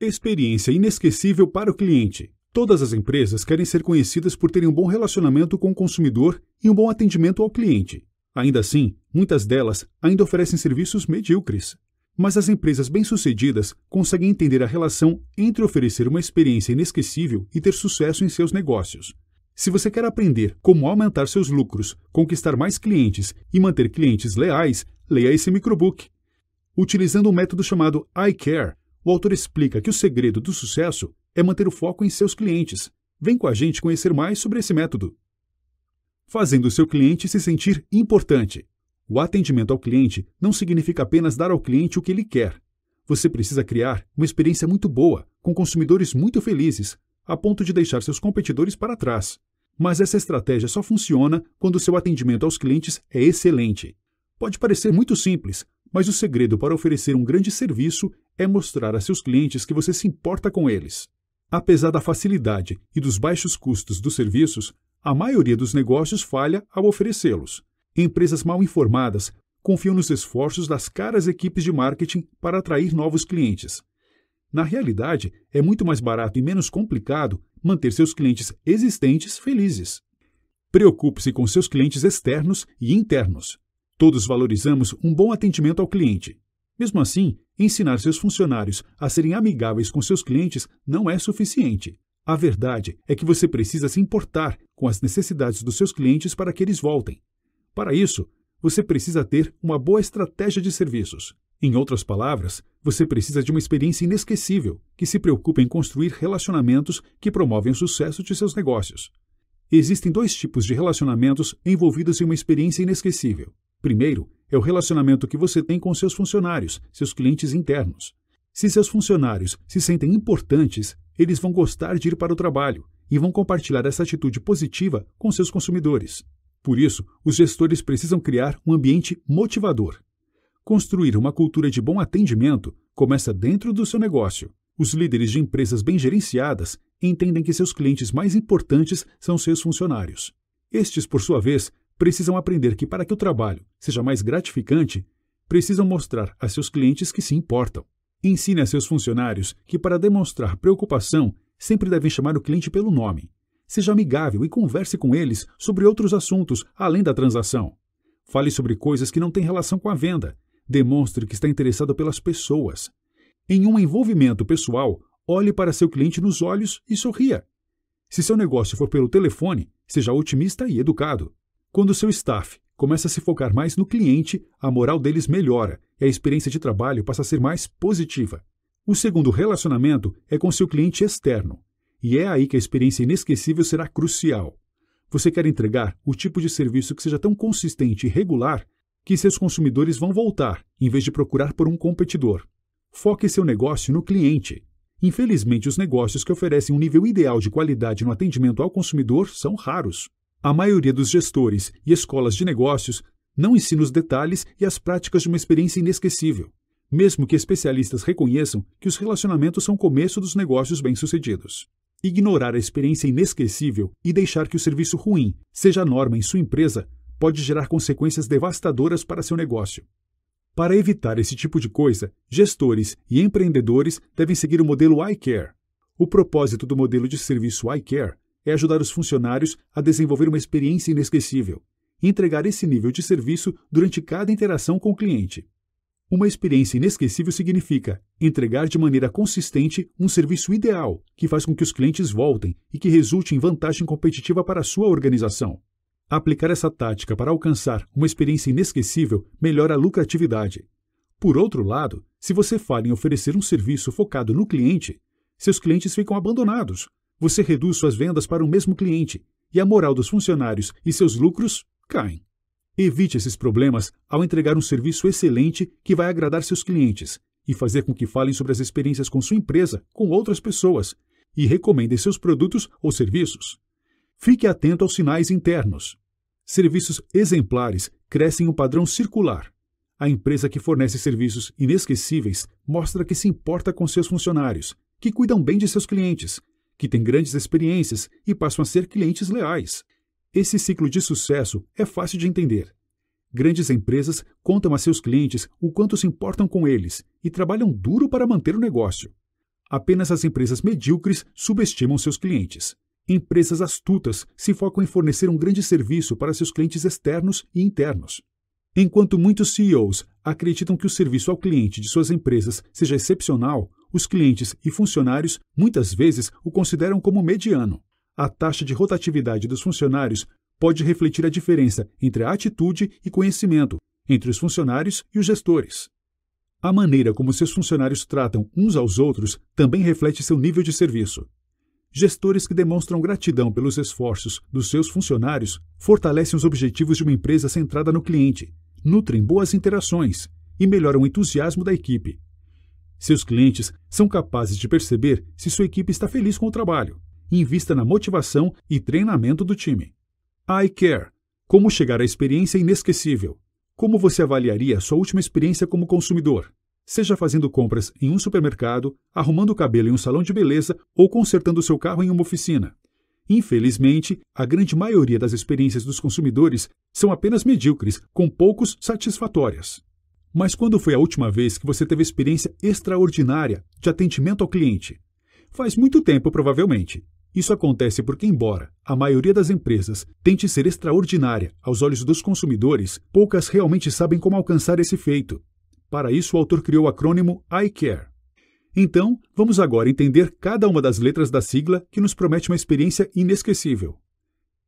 Experiência inesquecível para o cliente. Todas as empresas querem ser conhecidas por terem um bom relacionamento com o consumidor e um bom atendimento ao cliente. Ainda assim, muitas delas ainda oferecem serviços medíocres. Mas as empresas bem-sucedidas conseguem entender a relação entre oferecer uma experiência inesquecível e ter sucesso em seus negócios. Se você quer aprender como aumentar seus lucros, conquistar mais clientes e manter clientes leais, leia esse microbook. Utilizando um método chamado iCare, o autor explica que o segredo do sucesso é manter o foco em seus clientes. Vem com a gente conhecer mais sobre esse método. Fazendo seu cliente se sentir importante. O atendimento ao cliente não significa apenas dar ao cliente o que ele quer. Você precisa criar uma experiência muito boa, com consumidores muito felizes, a ponto de deixar seus competidores para trás. Mas essa estratégia só funciona quando o seu atendimento aos clientes é excelente. Pode parecer muito simples, mas o segredo para oferecer um grande serviço é mostrar a seus clientes que você se importa com eles. Apesar da facilidade e dos baixos custos dos serviços, a maioria dos negócios falha ao oferecê-los. Empresas mal informadas confiam nos esforços das caras equipes de marketing para atrair novos clientes. Na realidade, é muito mais barato e menos complicado manter seus clientes existentes felizes. Preocupe-se com seus clientes externos e internos. Todos valorizamos um bom atendimento ao cliente. Mesmo assim, ensinar seus funcionários a serem amigáveis com seus clientes não é suficiente. A verdade é que você precisa se importar com as necessidades dos seus clientes para que eles voltem. Para isso, você precisa ter uma boa estratégia de serviços. Em outras palavras, você precisa de uma experiência inesquecível que se preocupe em construir relacionamentos que promovem o sucesso de seus negócios. Existem dois tipos de relacionamentos envolvidos em uma experiência inesquecível: Primeiro, é o relacionamento que você tem com seus funcionários, seus clientes internos. Se seus funcionários se sentem importantes, eles vão gostar de ir para o trabalho e vão compartilhar essa atitude positiva com seus consumidores. Por isso, os gestores precisam criar um ambiente motivador. Construir uma cultura de bom atendimento começa dentro do seu negócio. Os líderes de empresas bem gerenciadas entendem que seus clientes mais importantes são seus funcionários. Estes, por sua vez, precisam aprender que, para que o trabalho seja mais gratificante, precisam mostrar a seus clientes que se importam. Ensine a seus funcionários que, para demonstrar preocupação, sempre devem chamar o cliente pelo nome. Seja amigável e converse com eles sobre outros assuntos além da transação. Fale sobre coisas que não têm relação com a venda. Demonstre que está interessado pelas pessoas. Em um envolvimento pessoal, olhe para seu cliente nos olhos e sorria. Se seu negócio for pelo telefone, seja otimista e educado. Quando seu staff começa a se focar mais no cliente, a moral deles melhora e a experiência de trabalho passa a ser mais positiva. O segundo relacionamento é com seu cliente externo, e é aí que a experiência inesquecível será crucial. Você quer entregar o tipo de serviço que seja tão consistente e regular que seus consumidores vão voltar, em vez de procurar por um competidor. Foque seu negócio no cliente. Infelizmente, os negócios que oferecem um nível ideal de qualidade no atendimento ao consumidor são raros. A maioria dos gestores e escolas de negócios não ensina os detalhes e as práticas de uma experiência inesquecível, mesmo que especialistas reconheçam que os relacionamentos são o começo dos negócios bem-sucedidos. Ignorar a experiência inesquecível e deixar que o serviço ruim seja a norma em sua empresa pode gerar consequências devastadoras para seu negócio. Para evitar esse tipo de coisa, gestores e empreendedores devem seguir o modelo iCare. O propósito do modelo de serviço iCare é ajudar os funcionários a desenvolver uma experiência inesquecível e entregar esse nível de serviço durante cada interação com o cliente. Uma experiência inesquecível significa entregar de maneira consistente um serviço ideal que faz com que os clientes voltem e que resulte em vantagem competitiva para a sua organização. Aplicar essa tática para alcançar uma experiência inesquecível melhora a lucratividade. Por outro lado, se você falha em oferecer um serviço focado no cliente, seus clientes ficam abandonados, você reduz suas vendas para o mesmo cliente e a moral dos funcionários e seus lucros caem. Evite esses problemas ao entregar um serviço excelente que vai agradar seus clientes e fazer com que falem sobre as experiências com sua empresa com outras pessoas e recomendem seus produtos ou serviços. Fique atento aos sinais internos. Serviços exemplares crescem em um padrão circular. A empresa que fornece serviços inesquecíveis mostra que se importa com seus funcionários, que cuidam bem de seus clientes, que têm grandes experiências e passam a ser clientes leais. Esse ciclo de sucesso é fácil de entender. Grandes empresas contam a seus clientes o quanto se importam com eles e trabalham duro para manter o negócio. Apenas as empresas medíocres subestimam seus clientes. Empresas astutas se focam em fornecer um grande serviço para seus clientes externos e internos. Enquanto muitos CEOs acreditam que o serviço ao cliente de suas empresas seja excepcional, os clientes e funcionários muitas vezes o consideram como mediano. A taxa de rotatividade dos funcionários pode refletir a diferença entre a atitude e conhecimento entre os funcionários e os gestores. A maneira como seus funcionários tratam uns aos outros também reflete seu nível de serviço. Gestores que demonstram gratidão pelos esforços dos seus funcionários fortalecem os objetivos de uma empresa centrada no cliente, nutrem boas interações e melhoram o entusiasmo da equipe. Seus clientes são capazes de perceber se sua equipe está feliz com o trabalho. Invista na motivação e treinamento do time. I care Como chegar à experiência inesquecível. Como você avaliaria sua última experiência como consumidor? Seja fazendo compras em um supermercado, arrumando o cabelo em um salão de beleza ou consertando seu carro em uma oficina. Infelizmente, a grande maioria das experiências dos consumidores são apenas medíocres, com poucos satisfatórias. Mas quando foi a última vez que você teve experiência extraordinária de atendimento ao cliente? Faz muito tempo, provavelmente. Isso acontece porque, embora a maioria das empresas tente ser extraordinária aos olhos dos consumidores, poucas realmente sabem como alcançar esse feito. Para isso, o autor criou o acrônimo I Care. Então, vamos agora entender cada uma das letras da sigla que nos promete uma experiência inesquecível.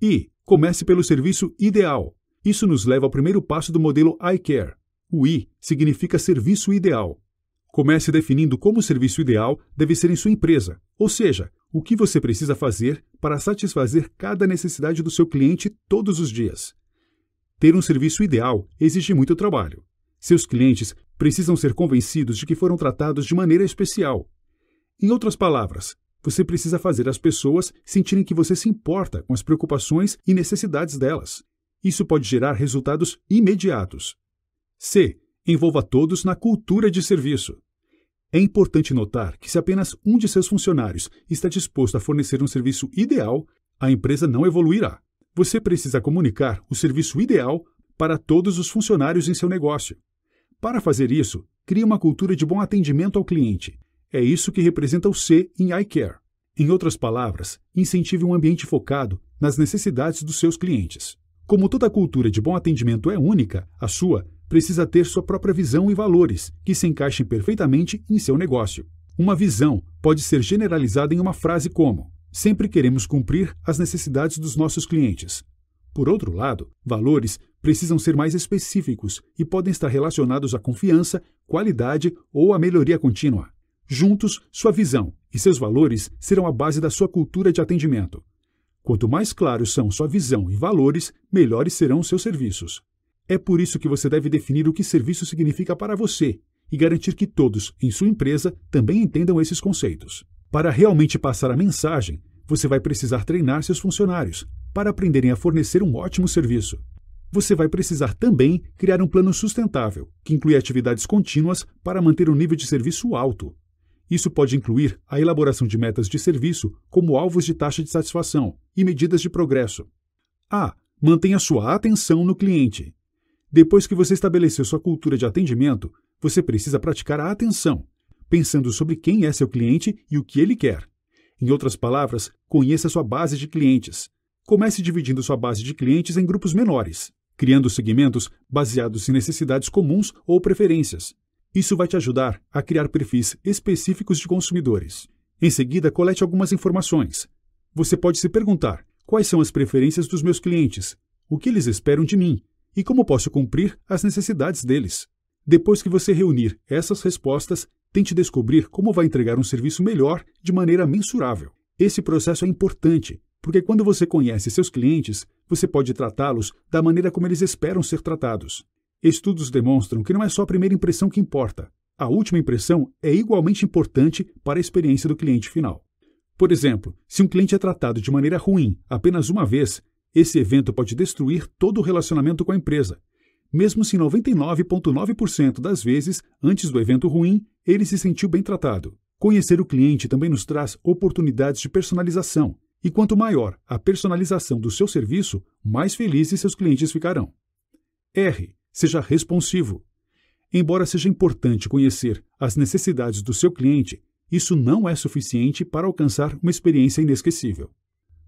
I. Comece pelo serviço ideal. Isso nos leva ao primeiro passo do modelo I Care, o I significa serviço ideal. Comece definindo como o serviço ideal deve ser em sua empresa, ou seja, o que você precisa fazer para satisfazer cada necessidade do seu cliente todos os dias. Ter um serviço ideal exige muito trabalho. Seus clientes precisam ser convencidos de que foram tratados de maneira especial. Em outras palavras, você precisa fazer as pessoas sentirem que você se importa com as preocupações e necessidades delas. Isso pode gerar resultados imediatos, C. Envolva todos na cultura de serviço. É importante notar que, se apenas um de seus funcionários está disposto a fornecer um serviço ideal, a empresa não evoluirá. Você precisa comunicar o serviço ideal para todos os funcionários em seu negócio. Para fazer isso, crie uma cultura de bom atendimento ao cliente. É isso que representa o C em iCare. Em outras palavras, incentive um ambiente focado nas necessidades dos seus clientes. Como toda cultura de bom atendimento é única, a sua precisa ter sua própria visão e valores, que se encaixem perfeitamente em seu negócio. Uma visão pode ser generalizada em uma frase como: Sempre queremos cumprir as necessidades dos nossos clientes. Por outro lado, valores precisam ser mais específicos e podem estar relacionados à confiança, qualidade ou à melhoria contínua. Juntos, sua visão e seus valores serão a base da sua cultura de atendimento. Quanto mais claros são sua visão e valores, melhores serão seus serviços. É por isso que você deve definir o que serviço significa para você e garantir que todos, em sua empresa, também entendam esses conceitos. Para realmente passar a mensagem, você vai precisar treinar seus funcionários para aprenderem a fornecer um ótimo serviço. Você vai precisar também criar um plano sustentável, que inclui atividades contínuas para manter um nível de serviço alto. Isso pode incluir a elaboração de metas de serviço, como alvos de taxa de satisfação e medidas de progresso. A. Mantenha sua atenção no cliente. Depois que você estabeleceu sua cultura de atendimento, você precisa praticar a atenção, pensando sobre quem é seu cliente e o que ele quer. Em outras palavras, conheça sua base de clientes. Comece dividindo sua base de clientes em grupos menores, criando segmentos baseados em necessidades comuns ou preferências. Isso vai te ajudar a criar perfis específicos de consumidores. Em seguida, colete algumas informações. Você pode se perguntar: quais são as preferências dos meus clientes? O que eles esperam de mim? e como posso cumprir as necessidades deles. Depois que você reunir essas respostas, tente descobrir como vai entregar um serviço melhor de maneira mensurável. Esse processo é importante, porque quando você conhece seus clientes, você pode tratá-los da maneira como eles esperam ser tratados. Estudos demonstram que não é só a primeira impressão que importa, a última impressão é igualmente importante para a experiência do cliente final. Por exemplo, se um cliente é tratado de maneira ruim apenas uma vez, esse evento pode destruir todo o relacionamento com a empresa, mesmo se 99,9% das vezes, antes do evento ruim, ele se sentiu bem tratado. Conhecer o cliente também nos traz oportunidades de personalização, e quanto maior a personalização do seu serviço, mais felizes seus clientes ficarão. R. Seja responsivo. Embora seja importante conhecer as necessidades do seu cliente, isso não é suficiente para alcançar uma experiência inesquecível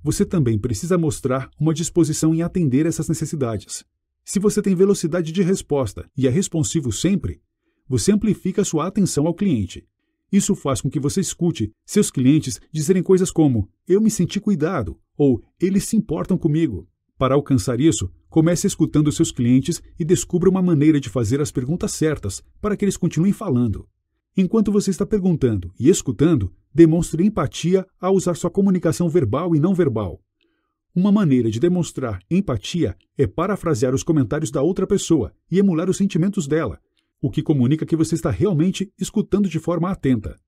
você também precisa mostrar uma disposição em atender essas necessidades. Se você tem velocidade de resposta e é responsivo sempre, você amplifica sua atenção ao cliente. Isso faz com que você escute seus clientes dizerem coisas como: Eu me senti cuidado ou Eles se importam comigo. Para alcançar isso, comece escutando seus clientes e descubra uma maneira de fazer as perguntas certas para que eles continuem falando. Enquanto você está perguntando e escutando, demonstre empatia ao usar sua comunicação verbal e não verbal. Uma maneira de demonstrar empatia é parafrasear os comentários da outra pessoa e emular os sentimentos dela, o que comunica que você está realmente escutando de forma atenta.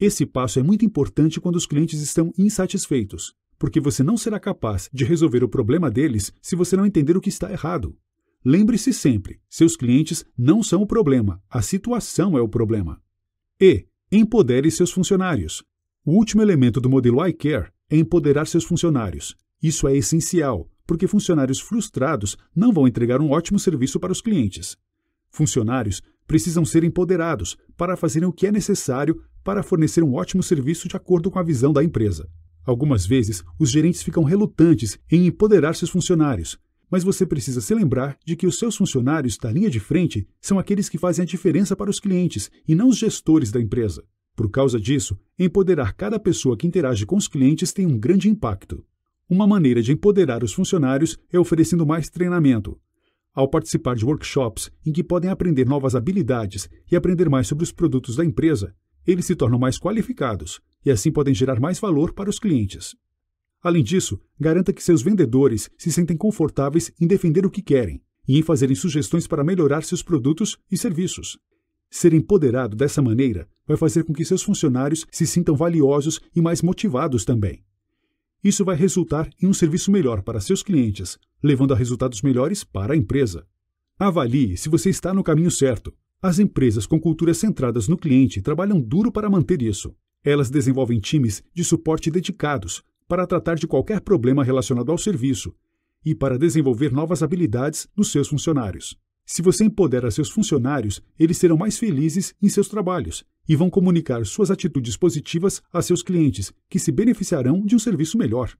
Esse passo é muito importante quando os clientes estão insatisfeitos, porque você não será capaz de resolver o problema deles se você não entender o que está errado. Lembre-se sempre: seus clientes não são o problema, a situação é o problema. E. Empodere seus funcionários. O último elemento do modelo iCare é empoderar seus funcionários. Isso é essencial, porque funcionários frustrados não vão entregar um ótimo serviço para os clientes. Funcionários precisam ser empoderados para fazerem o que é necessário para fornecer um ótimo serviço de acordo com a visão da empresa. Algumas vezes, os gerentes ficam relutantes em empoderar seus funcionários, mas você precisa se lembrar de que os seus funcionários da linha de frente são aqueles que fazem a diferença para os clientes e não os gestores da empresa. Por causa disso, empoderar cada pessoa que interage com os clientes tem um grande impacto. Uma maneira de empoderar os funcionários é oferecendo mais treinamento. Ao participar de workshops em que podem aprender novas habilidades e aprender mais sobre os produtos da empresa, eles se tornam mais qualificados e assim podem gerar mais valor para os clientes. Além disso, garanta que seus vendedores se sentem confortáveis em defender o que querem e em fazerem sugestões para melhorar seus produtos e serviços. Ser empoderado dessa maneira vai fazer com que seus funcionários se sintam valiosos e mais motivados também. Isso vai resultar em um serviço melhor para seus clientes, levando a resultados melhores para a empresa. Avalie se você está no caminho certo. As empresas com culturas centradas no cliente trabalham duro para manter isso. Elas desenvolvem times de suporte dedicados para tratar de qualquer problema relacionado ao serviço e para desenvolver novas habilidades nos seus funcionários. Se você empodera seus funcionários, eles serão mais felizes em seus trabalhos e vão comunicar suas atitudes positivas a seus clientes, que se beneficiarão de um serviço melhor.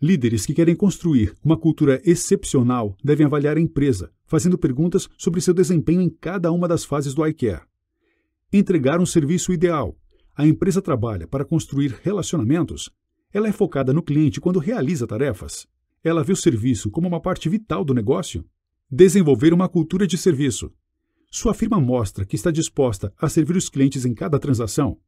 Líderes que querem construir uma cultura excepcional devem avaliar a empresa, fazendo perguntas sobre seu desempenho em cada uma das fases do iCare. Entregar um serviço ideal. A empresa trabalha para construir relacionamentos ela é focada no cliente quando realiza tarefas. Ela vê o serviço como uma parte vital do negócio. Desenvolver uma cultura de serviço. Sua firma mostra que está disposta a servir os clientes em cada transação.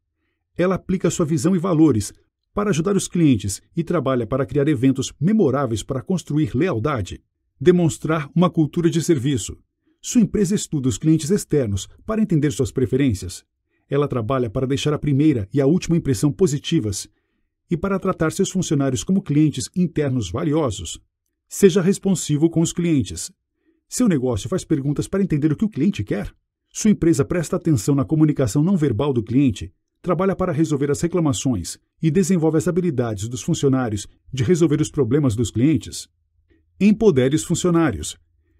Ela aplica sua visão e valores para ajudar os clientes e trabalha para criar eventos memoráveis para construir lealdade. Demonstrar uma cultura de serviço. Sua empresa estuda os clientes externos para entender suas preferências. Ela trabalha para deixar a primeira e a última impressão positivas e para tratar seus funcionários como clientes internos valiosos. Seja responsivo com os clientes. Seu negócio faz perguntas para entender o que o cliente quer. Sua empresa presta atenção na comunicação não verbal do cliente, trabalha para resolver as reclamações e desenvolve as habilidades dos funcionários de resolver os problemas dos clientes. Empodere os funcionários.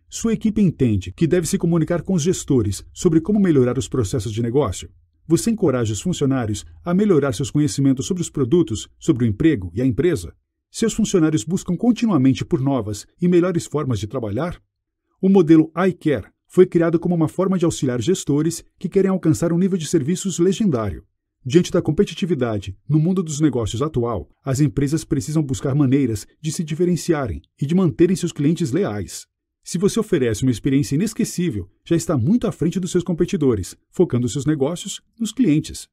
Sua equipe entende que deve se comunicar com os gestores sobre como melhorar os processos de negócio você encoraja os funcionários a melhorar seus conhecimentos sobre os produtos, sobre o emprego e a empresa? Seus funcionários buscam continuamente por novas e melhores formas de trabalhar? O modelo iCare foi criado como uma forma de auxiliar gestores que querem alcançar um nível de serviços legendário. Diante da competitividade no mundo dos negócios atual, as empresas precisam buscar maneiras de se diferenciarem e de manterem seus clientes leais. Se você oferece uma experiência inesquecível, já está muito à frente dos seus competidores, focando seus negócios nos clientes.